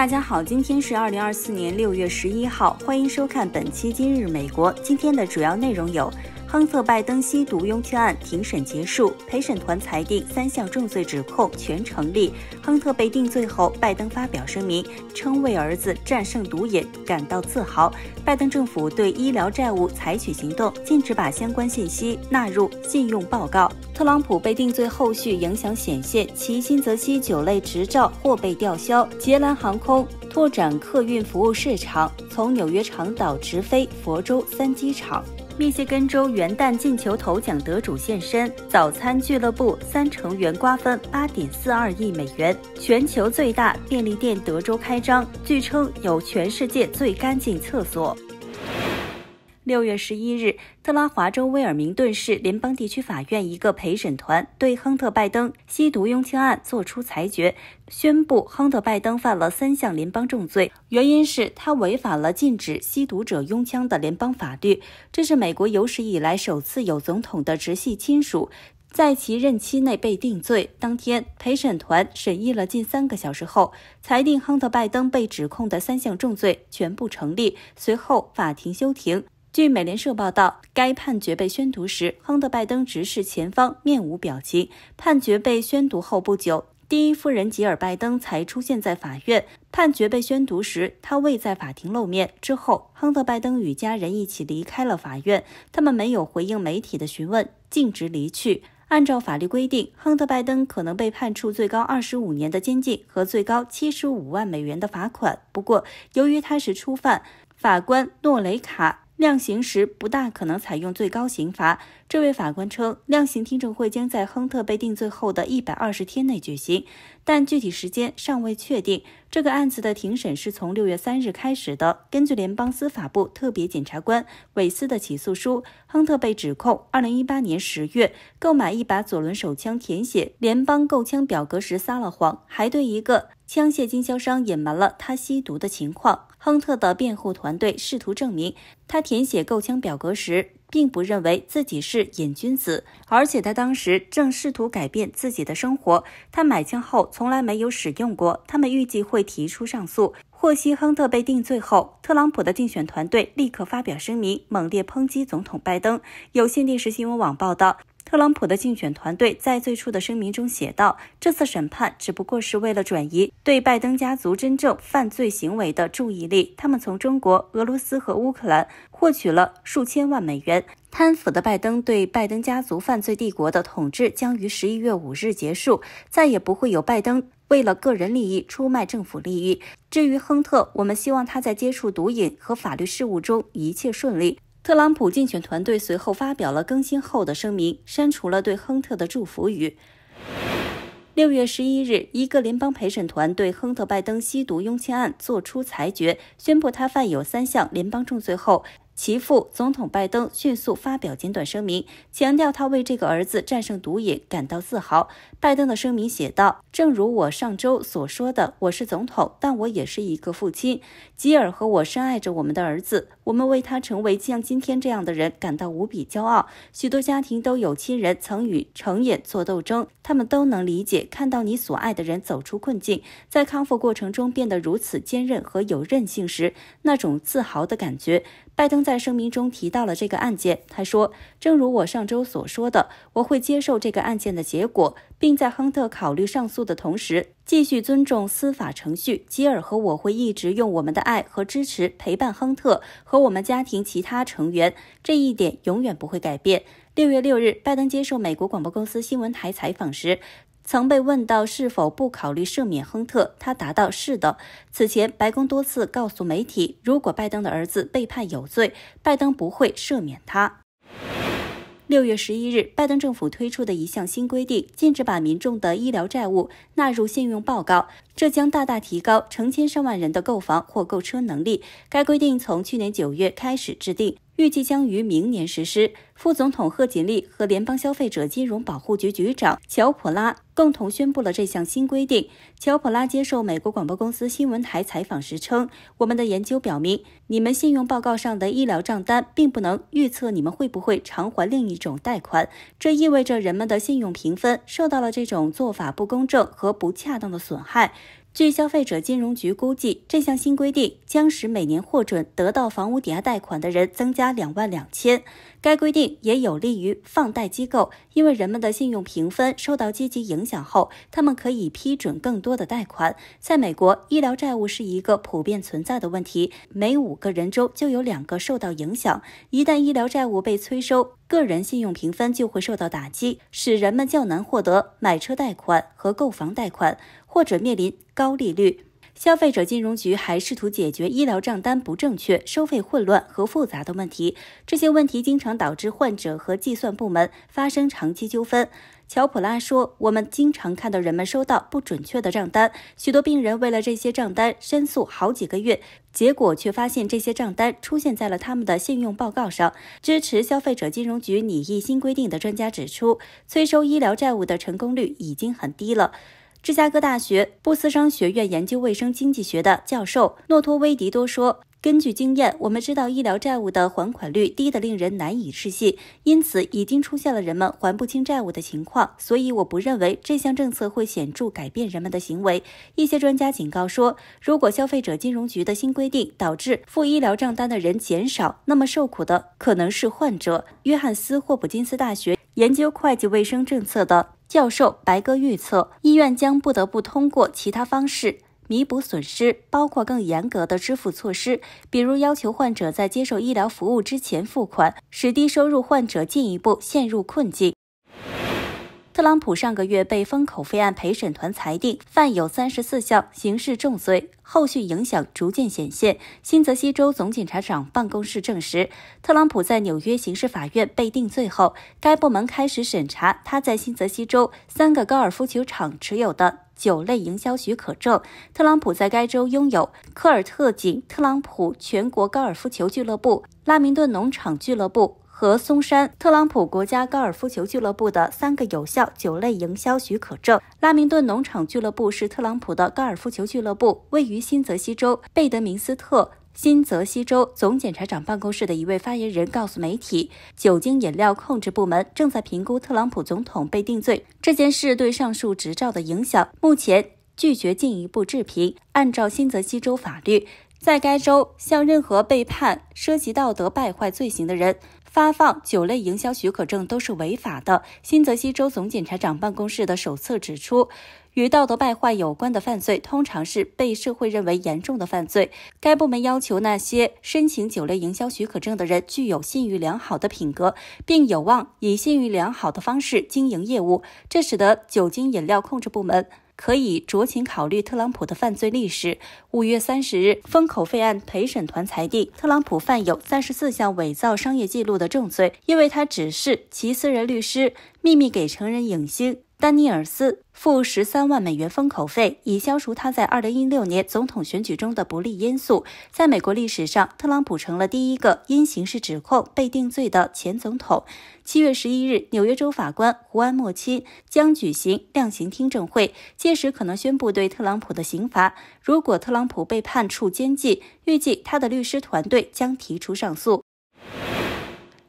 大家好，今天是二零二四年六月十一号，欢迎收看本期《今日美国》。今天的主要内容有。亨特·拜登吸毒拥枪案庭审结束，陪审团裁定三项重罪指控全成立。亨特被定罪后，拜登发表声明，称为儿子战胜毒瘾感到自豪。拜登政府对医疗债务采取行动，禁止把相关信息纳入信用报告。特朗普被定罪后续影响显现，其新泽西酒类执照或被吊销。捷兰航空拓展客运服务市场，从纽约长岛直飞佛州三机场。密歇根州元旦进球头奖得主现身，早餐俱乐部三成员瓜分八点四二亿美元。全球最大便利店德州开张，据称有全世界最干净厕所。六月十一日，特拉华州威尔明顿市联邦地区法院，一个陪审团对亨特·拜登吸毒拥枪案作出裁决，宣布亨特·拜登犯了三项联邦重罪，原因是他违反了禁止吸毒者拥枪的联邦法律。这是美国有史以来首次有总统的直系亲属在其任期内被定罪。当天，陪审团审议了近三个小时后，裁定亨特·拜登被指控的三项重罪全部成立。随后，法庭休庭。据美联社报道，该判决被宣读时，亨特·拜登直视前方，面无表情。判决被宣读后不久，第一夫人吉尔·拜登才出现在法院。判决被宣读时，他未在法庭露面。之后，亨特·拜登与家人一起离开了法院，他们没有回应媒体的询问，径直离去。按照法律规定，亨特·拜登可能被判处最高二十五年的监禁和最高七十五万美元的罚款。不过，由于他是初犯，法官诺雷卡。量刑时不大可能采用最高刑罚，这位法官称。量刑听证会将在亨特被定罪后的一百二十天内举行，但具体时间尚未确定。这个案子的庭审是从六月三日开始的。根据联邦司法部特别检察官韦斯的起诉书，亨特被指控：二零一八年十月购买一把左轮手枪，填写联邦购枪表格时撒了谎，还对一个枪械经销商隐瞒了他吸毒的情况。亨特的辩护团队试图证明，他填写购枪表格时并不认为自己是瘾君子，而且他当时正试图改变自己的生活。他买枪后从来没有使用过。他们预计会提出上诉。获悉亨特被定罪后，特朗普的竞选团队立刻发表声明，猛烈抨击总统拜登。有线电视新闻网报道。特朗普的竞选团队在最初的声明中写道：“这次审判只不过是为了转移对拜登家族真正犯罪行为的注意力。他们从中国、俄罗斯和乌克兰获取了数千万美元。贪腐的拜登对拜登家族犯罪帝国的统治将于十一月五日结束，再也不会有拜登为了个人利益出卖政府利益。至于亨特，我们希望他在接触毒瘾和法律事务中一切顺利。”特朗普竞选团队随后发表了更新后的声明，删除了对亨特的祝福语。六月十一日，一个联邦陪审团对亨特·拜登吸毒拥枪案作出裁决，宣布他犯有三项联邦重罪后。其父总统拜登迅速发表简短声明，强调他为这个儿子战胜毒瘾感到自豪。拜登的声明写道：“正如我上周所说的，我是总统，但我也是一个父亲。吉尔和我深爱着我们的儿子，我们为他成为像今天这样的人感到无比骄傲。许多家庭都有亲人曾与成瘾做斗争，他们都能理解看到你所爱的人走出困境，在康复过程中变得如此坚韧和有韧性时，那种自豪的感觉。”拜登在。在声明中提到了这个案件。他说：“正如我上周所说的，我会接受这个案件的结果，并在亨特考虑上诉的同时，继续尊重司法程序。吉尔和我会一直用我们的爱和支持陪伴亨特和我们家庭其他成员，这一点永远不会改变。”六月六日，拜登接受美国广播公司新闻台采访时。曾被问到是否不考虑赦免亨特，他答道：“是的。”此前，白宫多次告诉媒体，如果拜登的儿子被判有罪，拜登不会赦免他。六月十一日，拜登政府推出的一项新规定，禁止把民众的医疗债务纳入信用报告，这将大大提高成千上万人的购房或购车能力。该规定从去年九月开始制定。预计将于明年实施。副总统贺锦丽和联邦消费者金融保护局局长乔普拉共同宣布了这项新规定。乔普拉接受美国广播公司新闻台采访时称：“我们的研究表明，你们信用报告上的医疗账单并不能预测你们会不会偿还另一种贷款。这意味着人们的信用评分受到了这种做法不公正和不恰当的损害。”据消费者金融局估计，这项新规定将使每年获准得到房屋抵押贷款的人增加两万两千。该规定也有利于放贷机构，因为人们的信用评分受到积极影响后，他们可以批准更多的贷款。在美国，医疗债务是一个普遍存在的问题，每五个人中就有两个受到影响。一旦医疗债务被催收，个人信用评分就会受到打击，使人们较难获得买车贷款和购房贷款，或者面临高利率。消费者金融局还试图解决医疗账单不正确、收费混乱和复杂的问题。这些问题经常导致患者和计算部门发生长期纠纷。乔普拉说：“我们经常看到人们收到不准确的账单，许多病人为了这些账单申诉好几个月，结果却发现这些账单出现在了他们的信用报告上。”支持消费者金融局拟议新规定的专家指出，催收医疗债务的成功率已经很低了。芝加哥大学布斯商学院研究卫生经济学的教授诺托威迪多说：“根据经验，我们知道医疗债务的还款率低得令人难以置信，因此已经出现了人们还不清债务的情况。所以，我不认为这项政策会显著改变人们的行为。”一些专家警告说，如果消费者金融局的新规定导致付医疗账单的人减少，那么受苦的可能是患者。约翰斯霍普金斯大学。研究会计卫生政策的教授白鸽预测，医院将不得不通过其他方式弥补损失，包括更严格的支付措施，比如要求患者在接受医疗服务之前付款，使低收入患者进一步陷入困境。特朗普上个月被封口费案陪审团裁定犯有三十四项刑事重罪，后续影响逐渐显现。新泽西州总检察长办公室证实，特朗普在纽约刑事法院被定罪后，该部门开始审查他在新泽西州三个高尔夫球场持有的酒类营销许可证。特朗普在该州拥有科尔特警、特朗普全国高尔夫球俱乐部、拉明顿农场俱乐部。和松山特朗普国家高尔夫球俱乐部的三个有效酒类营销许可证。拉明顿农场俱乐部是特朗普的高尔夫球俱乐部，位于新泽西州贝德明斯特。新泽西州总检察长办公室的一位发言人告诉媒体，酒精饮料控制部门正在评估特朗普总统被定罪这件事对上述执照的影响，目前拒绝进一步置评。按照新泽西州法律，在该州向任何被判涉及道德败坏罪行的人。发放酒类营销许可证都是违法的。新泽西州总检察长办公室的手册指出，与道德败坏有关的犯罪通常是被社会认为严重的犯罪。该部门要求那些申请酒类营销许可证的人具有信誉良好的品格，并有望以信誉良好的方式经营业务。这使得酒精饮料控制部门。可以酌情考虑特朗普的犯罪历史。五月三十日，封口费案陪审团裁定，特朗普犯有三十四项伪造商业记录的重罪，因为他指示其私人律师秘密给成人影星。丹尼尔斯付十三万美元封口费，以消除他在二零一六年总统选举中的不利因素。在美国历史上，特朗普成了第一个因刑事指控被定罪的前总统。七月十一日，纽约州法官胡安·莫钦将举行量刑听证会，届时可能宣布对特朗普的刑罚。如果特朗普被判处监禁，预计他的律师团队将提出上诉。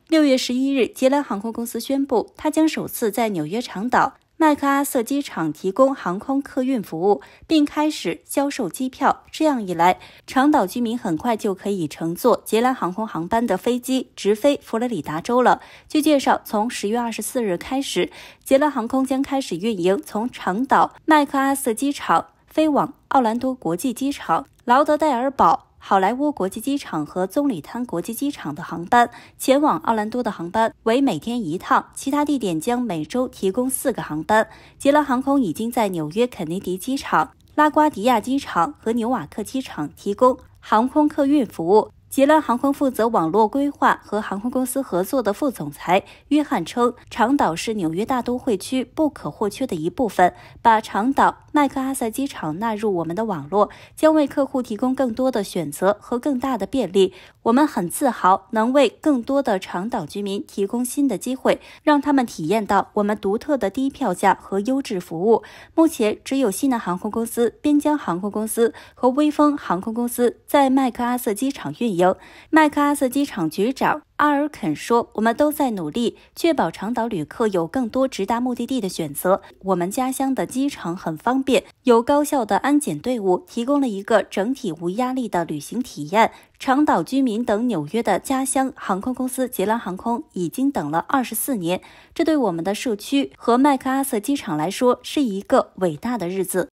六月十一日，捷兰航空公司宣布，他将首次在纽约长岛。麦克阿瑟机场提供航空客运服务，并开始销售机票。这样一来，长岛居民很快就可以乘坐捷兰航空航班的飞机直飞佛罗里达州了。据介绍，从十月二十四日开始，捷兰航空将开始运营从长岛麦克阿瑟机场飞往奥兰多国际机场、劳德戴尔堡。好莱坞国际机场和棕榈滩国际机场的航班前往奥兰多的航班为每天一趟，其他地点将每周提供四个航班。捷兰航空已经在纽约肯尼迪机场、拉瓜迪亚机场和纽瓦克机场提供航空客运服务。捷兰航空负责网络规划和航空公司合作的副总裁约翰称：“长岛是纽约大都会区不可或缺的一部分。把长岛麦克阿瑟机场纳入我们的网络，将为客户提供更多的选择和更大的便利。我们很自豪能为更多的长岛居民提供新的机会，让他们体验到我们独特的低票价和优质服务。目前，只有西南航空公司、边疆航空公司和威风航空公司在麦克阿瑟机场运营。”麦克阿瑟机场局长阿尔肯说：“我们都在努力确保长岛旅客有更多直达目的地的选择。我们家乡的机场很方便，有高效的安检队伍，提供了一个整体无压力的旅行体验。长岛居民等纽约的家乡航空公司捷兰航空已经等了二十四年，这对我们的社区和麦克阿瑟机场来说是一个伟大的日子。”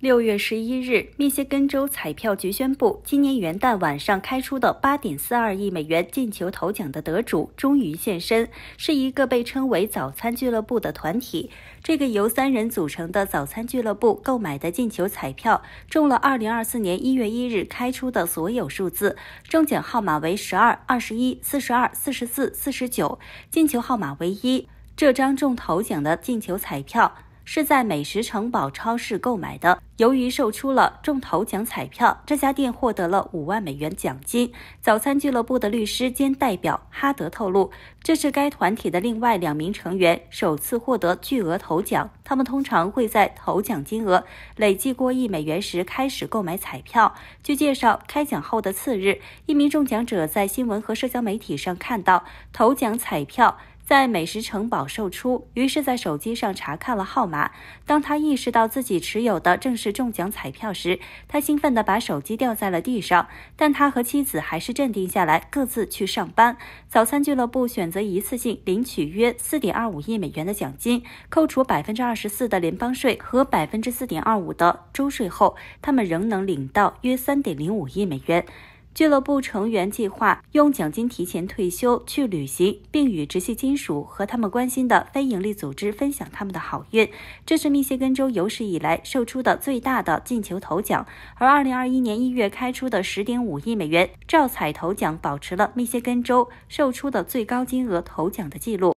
六月十一日，密歇根州彩票局宣布，今年元旦晚上开出的八点四二亿美元进球头奖的得主终于现身，是一个被称为“早餐俱乐部”的团体。这个由三人组成的早餐俱乐部购买的进球彩票中了2024年1月1日开出的所有数字，中奖号码为十二、二十一、四十二、四十四、四十九，进球号码为一。这张中头奖的进球彩票。是在美食城堡超市购买的。由于售出了中头奖彩票，这家店获得了五万美元奖金。早餐俱乐部的律师兼代表哈德透露，这是该团体的另外两名成员首次获得巨额头奖。他们通常会在头奖金额累计过亿美元时开始购买彩票。据介绍，开奖后的次日，一名中奖者在新闻和社交媒体上看到头奖彩票。在美食城饱受出，于是，在手机上查看了号码。当他意识到自己持有的正是中奖彩票时，他兴奋的把手机掉在了地上。但他和妻子还是镇定下来，各自去上班。早餐俱乐部选择一次性领取约四点二五亿美元的奖金，扣除百分之二十四的联邦税和百分之四点二五的州税后，他们仍能领到约三点零五亿美元。俱乐部成员计划用奖金提前退休、去旅行，并与直系亲属和他们关心的非营利组织分享他们的好运。这是密歇根州有史以来售出的最大的进球头奖，而2021年1月开出的10.5亿美元照彩头奖，保持了密歇根州售出的最高金额头奖的记录。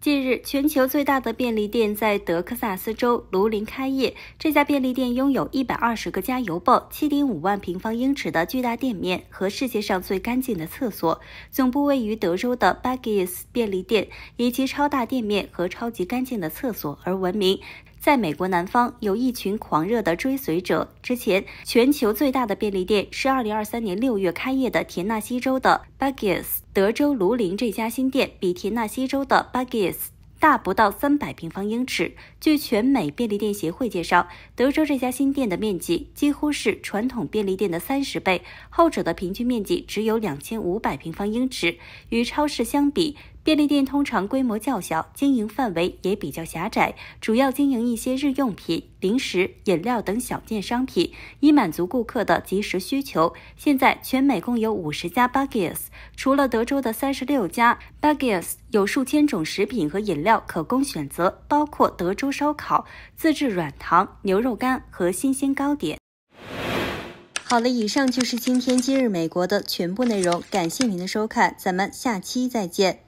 近日，全球最大的便利店在德克萨斯州卢林开业。这家便利店拥有一百二十个加油泵、七点五万平方英尺的巨大店面和世界上最干净的厕所。总部位于德州的 Baggies 便利店以其超大店面和超级干净的厕所而闻名。在美国南方有一群狂热的追随者。之前，全球最大的便利店是2023年6月开业的田纳西州的 Buggies。德州卢林这家新店比田纳西州的 Buggies 大不到300平方英尺。据全美便利店协会介绍，德州这家新店的面积几乎是传统便利店的三十倍，后者的平均面积只有2500平方英尺。与超市相比，便利店通常规模较小，经营范围也比较狭窄，主要经营一些日用品、零食、饮料等小件商品，以满足顾客的及时需求。现在全美共有五十家 Buggies，除了德州的三十六家 Buggies，有数千种食品和饮料可供选择，包括德州烧烤、自制软糖、牛肉干和新鲜糕点。好了，以上就是今天今日美国的全部内容，感谢您的收看，咱们下期再见。